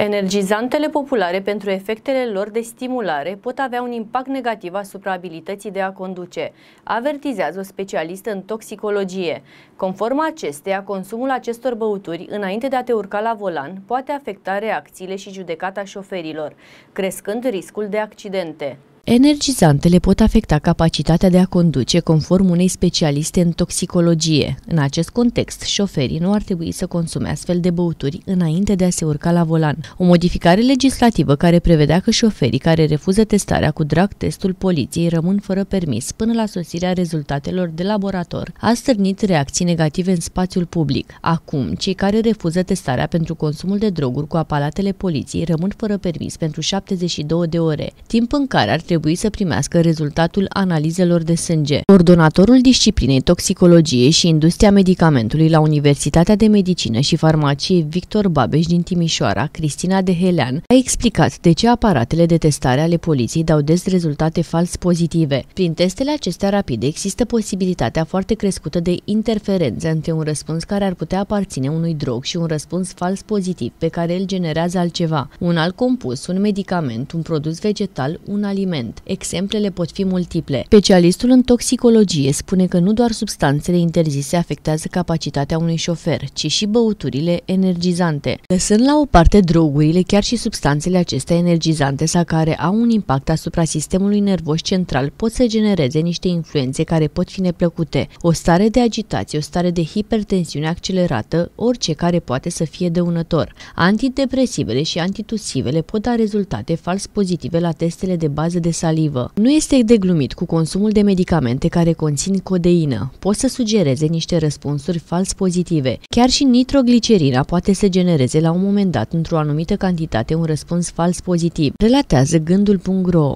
Energizantele populare pentru efectele lor de stimulare pot avea un impact negativ asupra abilității de a conduce, avertizează o specialistă în toxicologie. Conform acesteia, consumul acestor băuturi înainte de a te urca la volan poate afecta reacțiile și judecata șoferilor, crescând riscul de accidente. Energizantele pot afecta capacitatea de a conduce, conform unei specialiste în toxicologie. În acest context, șoferii nu ar trebui să consume astfel de băuturi înainte de a se urca la volan. O modificare legislativă care prevedea că șoferii care refuză testarea cu drag testul poliției rămân fără permis până la sosirea rezultatelor de laborator a stârnit reacții negative în spațiul public. Acum, cei care refuză testarea pentru consumul de droguri cu apalatele poliției rămân fără permis pentru 72 de ore, timp în care ar trebui trebui să primească rezultatul analizelor de sânge. Ordonatorul disciplinei toxicologie și industria medicamentului la Universitatea de Medicină și Farmacie Victor Babeș din Timișoara, Cristina Dehelean, a explicat de ce aparatele de testare ale poliției dau des rezultate fals pozitive. Prin testele acestea rapide există posibilitatea foarte crescută de interferență între un răspuns care ar putea aparține unui drog și un răspuns fals pozitiv pe care îl generează altceva, un alt compus, un medicament, un produs vegetal, un aliment medicament. Exemplele pot fi multiple. Specialistul în toxicologie spune că nu doar substanțele interzise afectează capacitatea unui șofer, ci și băuturile energizante. Lăsând la o parte drogurile, chiar și substanțele acestea energizante sau care au un impact asupra sistemului nervos central pot să genereze niște influențe care pot fi neplăcute. O stare de agitație, o stare de hipertensiune accelerată, orice care poate să fie dăunător. Antidepresivele și antitusivele pot da rezultate fals pozitive la testele de bază de de salivă. Nu este de glumit cu consumul de medicamente care conțin codeină. Pot să sugereze niște răspunsuri fals pozitive. Chiar și nitroglicerina poate să genereze la un moment dat, într-o anumită cantitate, un răspuns fals pozitiv. Relatează gândul.ro.